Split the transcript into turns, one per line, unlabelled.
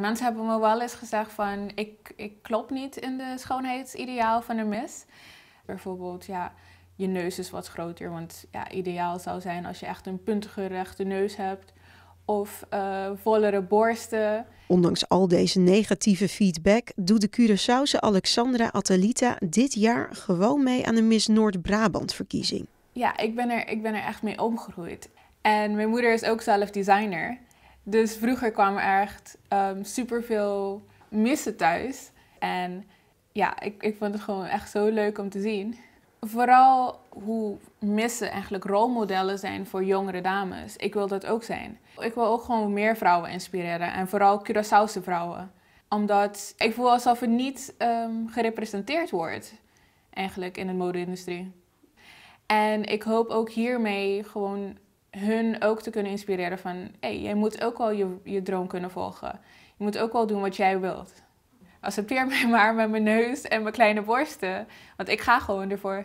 Mensen hebben me wel eens gezegd van ik, ik klop niet in de schoonheidsideaal van een mis. Bijvoorbeeld, ja, je neus is wat groter, want ja, ideaal zou zijn als je echt een puntige rechte neus hebt of eh, vollere borsten.
Ondanks al deze negatieve feedback doet de Curaçaose Alexandra Atalita dit jaar gewoon mee aan de Miss Noord-Brabant verkiezing.
Ja, ik ben, er, ik ben er echt mee omgegroeid. En mijn moeder is ook zelf designer. Dus vroeger kwamen er echt um, superveel missen thuis. En ja, ik, ik vond het gewoon echt zo leuk om te zien. Vooral hoe missen eigenlijk rolmodellen zijn voor jongere dames. Ik wil dat ook zijn. Ik wil ook gewoon meer vrouwen inspireren en vooral Curaçaose vrouwen. Omdat ik voel alsof het niet ehm, gerepresenteerd wordt eigenlijk in de mode-industrie. En ik hoop ook hiermee gewoon hun ook te kunnen inspireren van... hé, hey, jij moet ook wel je, je droom kunnen volgen. Je moet ook wel doen wat jij wilt. Accepteer mij maar met mijn neus en mijn kleine borsten. Want ik ga gewoon ervoor.